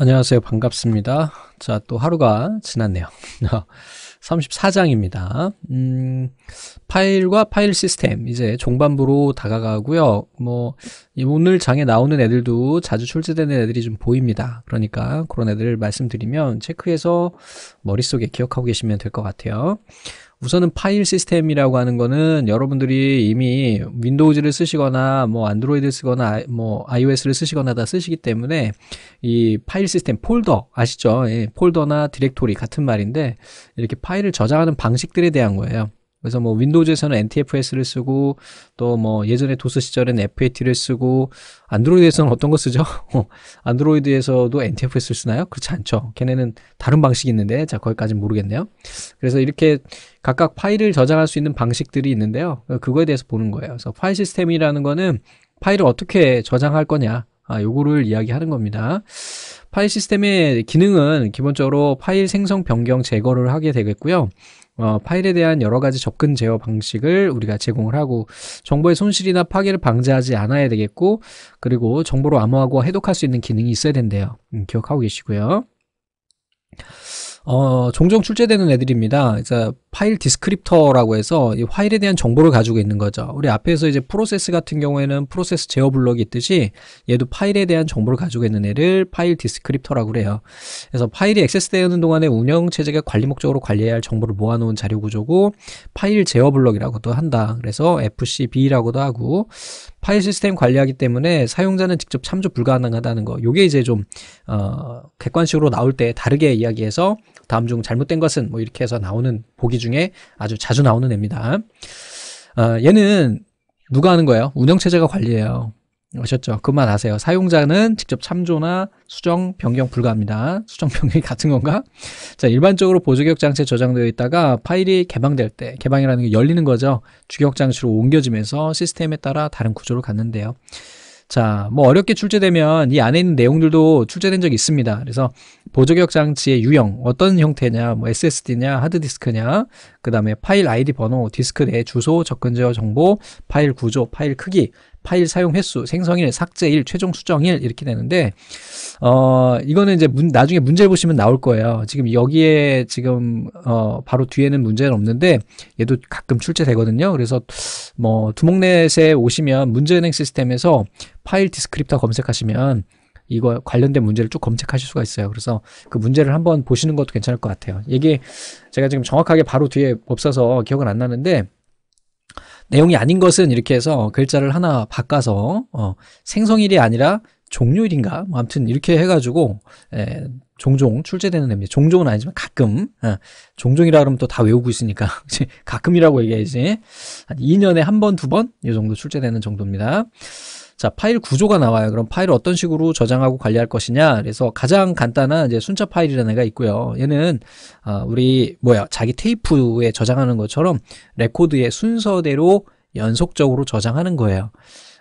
안녕하세요. 반갑습니다. 자, 또 하루가 지났네요. 34장입니다. 음, 파일과 파일 시스템, 이제 종반부로 다가가고요. 뭐, 오늘 장에 나오는 애들도 자주 출제되는 애들이 좀 보입니다. 그러니까 그런 애들 말씀드리면 체크해서 머릿속에 기억하고 계시면 될 것 같아요. 우선은 파일 시스템이라고 하는 거는 여러분들이 이미 윈도우즈를 쓰시거나 뭐안드로이드 쓰거나 뭐 iOS를 쓰시거나 다 쓰시기 때문에 이 파일 시스템 폴더 아시죠? 예, 폴더나 디렉토리 같은 말인데 이렇게 파일을 저장하는 방식들에 대한 거예요. 그래서 뭐 윈도우즈에서는 NTFS를 쓰고 또 뭐 예전에 도스 시절엔 FAT를 쓰고 안드로이드에서는 어떤 거 쓰죠? 안드로이드에서도 NTFS를 쓰나요? 그렇지 않죠. 걔네는 다른 방식이 있는데 자 거기까지는 모르겠네요. 그래서 이렇게 각각 파일을 저장할 수 있는 방식들이 있는데요. 그거에 대해서 보는 거예요. 그래서 파일 시스템이라는 거는 파일을 어떻게 저장할 거냐 아, 요거를 이야기하는 겁니다. 파일 시스템의 기능은 기본적으로 파일 생성 변경 제거를 하게 되겠고요. 어, 파일에 대한 여러 가지 접근 제어 방식을 우리가 제공을 하고 정보의 손실이나 파괴를 방지하지 않아야 되겠고 그리고 정보를 암호하고 화 해독할 수 있는 기능이 있어야 된대요. 음, 기억하고 계시고요. 어, 종종 출제되는 애들입니다. 이제 파일 디스크립터라고 해서 이 파일에 대한 정보를 가지고 있는 거죠. 우리 앞에서 이제 프로세스 같은 경우에는 프로세스 제어 블럭이 있듯이 얘도 파일에 대한 정보를 가지고 있는 애를 파일 디스크립터라고 해요 그래서 파일이 액세스되는 동안에 운영 체제가 관리 목적으로 관리해야 할 정보를 모아놓은 자료 구조고 파일 제어 블럭이라고도 한다. 그래서 FCB라고도 하고 파일 시스템 관리하기 때문에 사용자는 직접 참조 불가능하다는 거. 요게 이제 좀 어, 객관식으로 나올 때 다르게 이야기해서 다음 중 잘못된 것은 뭐 이렇게 해서 나오는 보기 중에 아주 자주 나오는 애입니다. 어, 얘는 누가 하는 거예요? 운영체제가 관리해요. 아셨죠? 그만 아세요. 사용자는 직접 참조나 수정 변경 불가합니다. 수정 변경이 같은 건가? 자, 일반적으로 보조격 장치에 저장되어 있다가 파일이 개방될 때, 개방이라는 게 열리는 거죠. 주격 장치로 옮겨지면서 시스템에 따라 다른 구조를 갖는데요. 자, 뭐 어렵게 출제되면 이 안에 있는 내용들도 출제된 적이 있습니다. 그래서 보조격 장치의 유형, 어떤 형태냐, 뭐 SSD냐, 하드디스크냐, 그 다음에 파일 아이디 번호, 디스크 내 주소, 접근제어 정보, 파일 구조, 파일 크기, 파일 사용 횟수, 생성일, 삭제일, 최종 수정일 이렇게 되는데 어 이거는 이제 문, 나중에 문제 를 보시면 나올 거예요. 지금 여기에 지금 어 바로 뒤에는 문제는 없는데 얘도 가끔 출제되거든요. 그래서 뭐 두목넷에 오시면 문제은행 시스템에서 파일 디스크립터 검색하시면 이거 관련된 문제를 쭉 검색하실 수가 있어요. 그래서 그 문제를 한번 보시는 것도 괜찮을 것 같아요. 이게 제가 지금 정확하게 바로 뒤에 없어서 기억은 안 나는데 내용이 아닌 것은 이렇게 해서 글자를 하나 바꿔서 어, 생성일이 아니라 종료일인가? 뭐 아무튼 이렇게 해가지고 에, 예, 종종 출제되는 앱니 종종은 아니지만 가끔 어, 종종이라 그러면 또 다 외우고 있으니까 가끔이라고 얘기해야지 한 2년에 한 번, 두 번 이 정도 출제되는 정도입니다. 자, 파일 구조가 나와요. 그럼 파일을 어떤 식으로 저장하고 관리할 것이냐. 그래서 가장 간단한 이제 순차 파일이라는 애가 있고요. 얘는 어, 우리 뭐야 자기 테이프에 저장하는 것처럼 레코드의 순서대로 연속적으로 저장하는 거예요.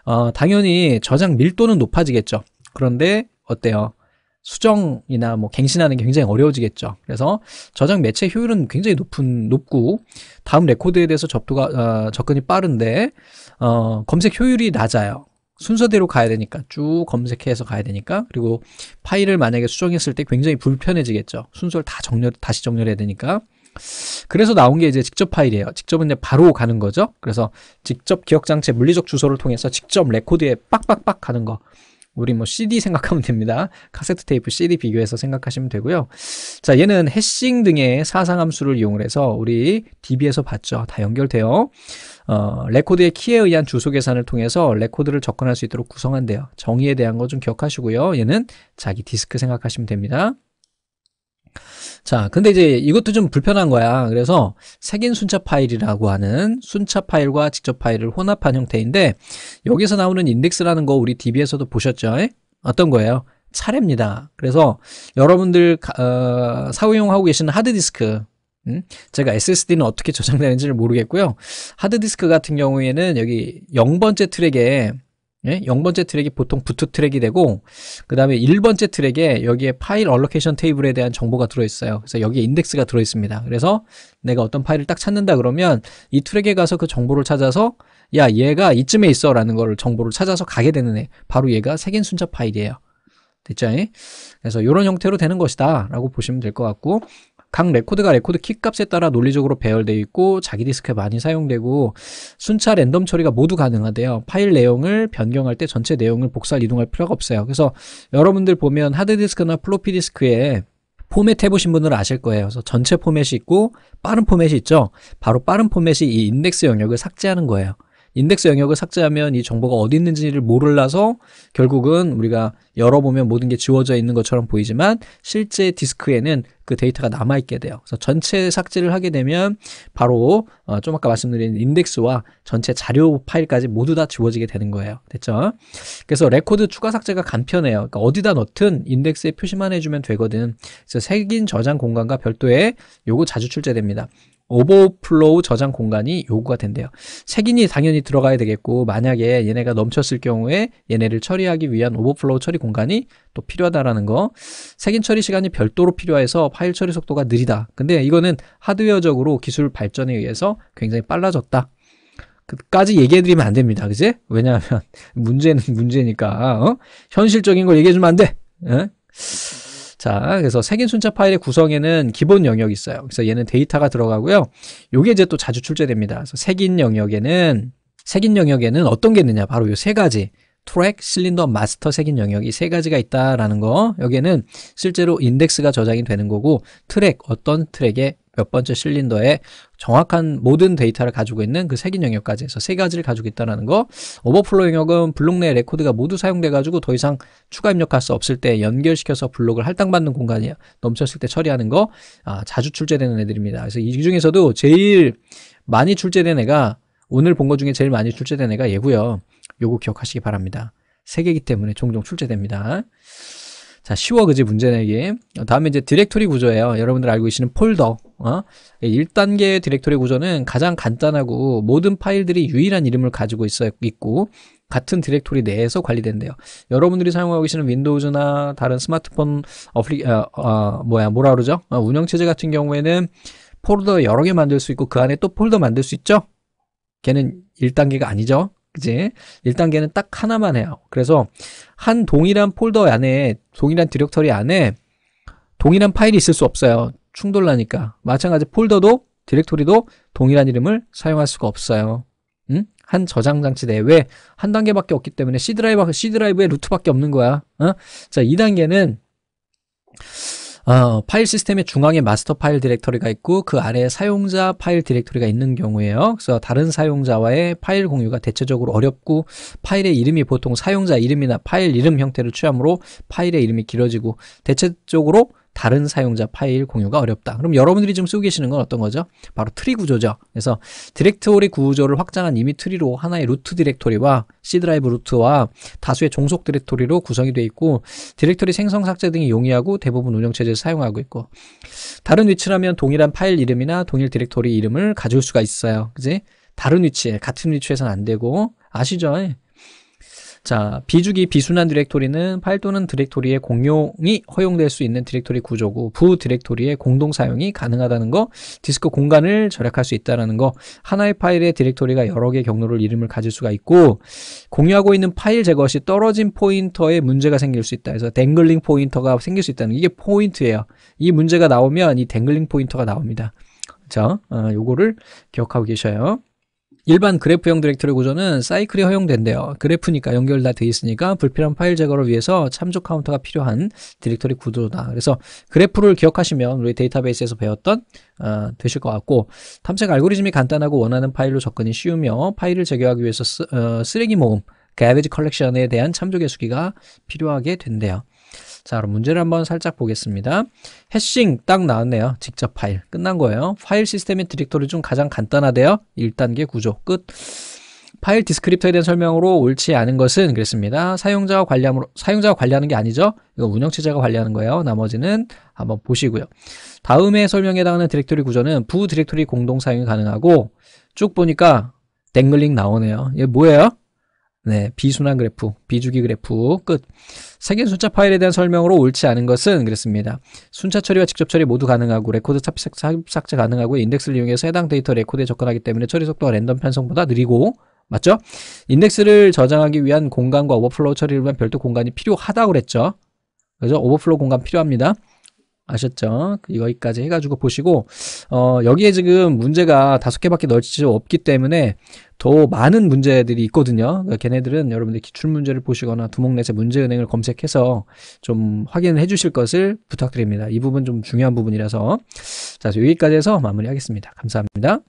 어, 당연히 저장 밀도는 높아지겠죠. 그런데 어때요? 수정이나 뭐 갱신하는 게 굉장히 어려워지겠죠. 그래서 저장 매체 효율은 굉장히 높은 높고 다음 레코드에 대해서 접두가 어, 접근이 빠른데 어, 검색 효율이 낮아요. 순서대로 가야 되니까 쭉 검색해서 가야 되니까 그리고 파일을 만약에 수정했을 때 굉장히 불편해지겠죠 순서를 다 정렬 다시 정렬해야 되니까 그래서 나온 게 이제 직접 파일이에요 직접은 이제 바로 가는 거죠 그래서 직접 기억장치 물리적 주소를 통해서 직접 레코드에 빡빡빡 가는 거 우리 뭐 CD 생각하면 됩니다. 카세트 테이프 CD 비교해서 생각하시면 되고요. 자, 얘는 해싱 등의 사상 함수를 이용을 해서 우리 DB에서 봤죠. 다 연결돼요. 어, 레코드의 키에 의한 주소 계산을 통해서 레코드를 접근할 수 있도록 구성한대요. 정의에 대한 거 좀 기억하시고요. 얘는 자기 디스크 생각하시면 됩니다. 자, 근데 이제 이것도 좀 불편한 거야. 그래서 색인 순차 파일이라고 하는 순차 파일과 직접 파일을 혼합한 형태인데 여기서 나오는 인덱스라는 거 우리 DB에서도 보셨죠? 어떤 거예요? 차례입니다. 그래서 여러분들 어, 사용하고 계시는 하드디스크 음? 제가 SSD는 어떻게 저장되는지를 모르겠고요. 하드디스크 같은 경우에는 여기 0번째 트랙에 예? 0번째 트랙이 보통 부트 트랙이 되고 그 다음에 1번째 트랙에 여기에 파일 얼로케이션 테이블에 대한 정보가 들어있어요. 그래서 여기에 인덱스가 들어있습니다. 그래서 내가 어떤 파일을 딱 찾는다 그러면 이 트랙에 가서 그 정보를 찾아서 야 얘가 이쯤에 있어 라는 거를 정보를 찾아서 가게 되는 애 바로 얘가 색인 순차 파일이에요. 됐죠? 예? 그래서 이런 형태로 되는 것이다 라고 보시면 될 것 같고 각 레코드가 레코드 키 값에 따라 논리적으로 배열되어 있고 자기 디스크에 많이 사용되고 순차 랜덤 처리가 모두 가능하대요. 파일 내용을 변경할 때 전체 내용을 복사 이동할 필요가 없어요. 그래서 여러분들 보면 하드디스크나 플로피 디스크에 포맷 해보신 분들은 아실 거예요. 그래서 전체 포맷이 있고 빠른 포맷이 있죠. 바로 빠른 포맷이 이 인덱스 영역을 삭제하는 거예요. 인덱스 영역을 삭제하면 이 정보가 어디 있는지를 모를라서 결국은 우리가 열어보면 모든 게 지워져 있는 것처럼 보이지만 실제 디스크에는 그 데이터가 남아있게 돼요. 그래서 전체 삭제를 하게 되면 바로 어, 좀 아까 말씀드린 인덱스와 전체 자료 파일까지 모두 다 지워지게 되는 거예요. 됐죠? 그래서 레코드 추가 삭제가 간편해요. 그러니까 어디다 넣든 인덱스에 표시만 해주면 되거든. 그래서 색인 저장 공간과 별도의 요거 자주 출제됩니다. 오버플로우 저장 공간이 요구가 된대요. 색인이 당연히 들어가야 되겠고 만약에 얘네가 넘쳤을 경우에 얘네를 처리하기 위한 오버플로우 처리 공간이 또 필요하다라는 거. 색인 처리 시간이 별도로 필요해서 파일 처리 속도가 느리다. 근데 이거는 하드웨어적으로 기술 발전에 의해서 굉장히 빨라졌다. 까지 얘기해드리면 안 됩니다. 그지? 왜냐하면 문제는 문제니까 어? 현실적인 걸 얘기해주면 안 돼. 어? 자, 그래서 색인 순차 파일의 구성에는 기본 영역이 있어요. 그래서 얘는 데이터가 들어가고요. 요게 이제 또 자주 출제됩니다. 그래서 색인 영역에는 색인 영역에는 어떤 게 있느냐? 바로 요 세 가지. 트랙, 실린더, 마스터 색인 영역이 세 가지가 있다라는 거 여기에는 실제로 인덱스가 저장이 되는 거고 트랙, 어떤 트랙에 몇 번째 실린더에 정확한 모든 데이터를 가지고 있는 그 색인 영역까지 해서 세 가지를 가지고 있다는 거 오버플로 영역은 블록 내 레코드가 모두 사용돼 가지고 더 이상 추가 입력할 수 없을 때 연결시켜서 블록을 할당받는 공간이 넘쳤을 때 처리하는 거 아, 자주 출제되는 애들입니다 그래서 이 중에서도 제일 많이 출제된 애가 오늘 본 것 중에 제일 많이 출제된 애가 얘고요 요거 기억하시기 바랍니다. 세개기 때문에 종종 출제됩니다. 자, 쉬워 그지 문제 내기. 다음에 이제 디렉토리 구조예요. 여러분들 알고 계시는 폴더. 어? 1단계 예, 디렉토리 구조는 가장 간단하고 모든 파일들이 유일한 이름을 가지고 있어 있고 같은 디렉토리 내에서 관리된대요. 여러분들이 사용하고 계시는 윈도우즈나 다른 스마트폰 어플리 어, 어 뭐야 뭐라 그러죠? 어, 운영체제 같은 경우에는 폴더 여러 개 만들 수 있고 그 안에 또 폴더 만들 수 있죠? 걔는 1단계가 아니죠. 그지? 1단계는 딱 하나만 해요. 그래서 한 동일한 폴더 안에, 동일한 디렉터리 안에 동일한 파일이 있을 수 없어요. 충돌 나니까. 마찬가지 폴더도 디렉토리도 동일한 이름을 사용할 수가 없어요. 응? 한 저장 장치 내외 한 단계밖에 없기 때문에 C 드라이브 C 드라이브의 루트밖에 없는 거야. 어? 자, 2단계는 어, 파일 시스템의 중앙에 마스터 파일 디렉터리가 있고 그 아래에 사용자 파일 디렉터리가 있는 경우에요. 그래서 다른 사용자와의 파일 공유가 대체적으로 어렵고 파일의 이름이 보통 사용자 이름이나 파일 이름 형태를 취하므로 파일의 이름이 길어지고 대체적으로 다른 사용자 파일 공유가 어렵다. 그럼 여러분들이 지금 쓰고 계시는 건 어떤 거죠? 바로 트리 구조죠. 그래서 디렉토리 구조를 확장한 이미 트리로 하나의 루트 디렉토리와 C 드라이브 루트와 다수의 종속 디렉토리로 구성이 되어 있고 디렉토리 생성 삭제 등이 용이하고 대부분 운영체제를 사용하고 있고 다른 위치라면 동일한 파일 이름이나 동일 디렉토리 이름을 가질 수가 있어요. 그지? 다른 위치에 같은 위치에선안 되고 아시죠? 자, 비주기 비순환 디렉토리는 파일 또는 디렉토리의 공용이 허용될 수 있는 디렉토리 구조고 부 디렉토리의 공동 사용이 가능하다는 거, 디스크 공간을 절약할 수 있다는 거, 하나의 파일의 디렉토리가 여러 개 경로를 이름을 가질 수가 있고 공유하고 있는 파일 제거 시 떨어진 포인터에 문제가 생길 수 있다. 그래서 댕글링 포인터가 생길 수 있다는 게 이게 포인트예요. 이 문제가 나오면 이 댕글링 포인터가 나옵니다. 자, 어, 요거를 기억하고 계셔요. 일반 그래프형 디렉터리 구조는 사이클이 허용된대요. 그래프니까 연결 다 돼 있으니까 불필요한 파일 제거를 위해서 참조 카운터가 필요한 디렉터리 구조다. 그래서 그래프를 기억하시면 우리 데이터베이스에서 배웠던 어, 되실 것 같고 탐색 알고리즘이 간단하고 원하는 파일로 접근이 쉬우며 파일을 제거하기 위해서 쓰, 어, 쓰레기 모음, 가베지 컬렉션에 대한 참조 개수기가 필요하게 된대요. 자, 그럼 문제를 한번 살짝 보겠습니다. 해싱 딱 나왔네요. 직접 파일. 끝난 거예요. 파일 시스템의 디렉토리 중 가장 간단하대요. 1단계 구조 끝. 파일 디스크립터에 대한 설명으로 옳지 않은 것은 그랬습니다. 사용자와 관리함으로 사용자와 관리하는 게 아니죠. 이거 운영체제가 관리하는 거예요. 나머지는 한번 보시고요. 다음에 설명에 해당하는 디렉토리 구조는 부 디렉토리 공동 사용이 가능하고 쭉 보니까 댕글링 나오네요. 이게 뭐예요? 네, 비순환 그래프, 비주기 그래프 끝. 세긴 순차 파일에 대한 설명으로 옳지 않은 것은 그랬습니다. 순차 처리와 직접 처리 모두 가능하고 레코드 삽입 삭제 가능하고 인덱스를 이용해서 해당 데이터 레코드에 접근하기 때문에 처리 속도가 랜덤 편성보다 느리고 맞죠? 인덱스를 저장하기 위한 공간과 오버플로우 처리를 위한 별도 공간이 필요하다고 그랬죠. 그래서 오버플로우 공간 필요합니다. 아셨죠? 여기까지 해가지고 보시고 어, 여기에 지금 문제가 다섯 개밖에 넣을 수 없기 때문에 더 많은 문제들이 있거든요. 그러니까 걔네들은 여러분들 기출 문제를 보시거나 두목내세 문제은행을 검색해서 좀 확인을 해주실 것을 부탁드립니다. 이 부분 좀 중요한 부분이라서 자 여기까지 해서 마무리하겠습니다. 감사합니다.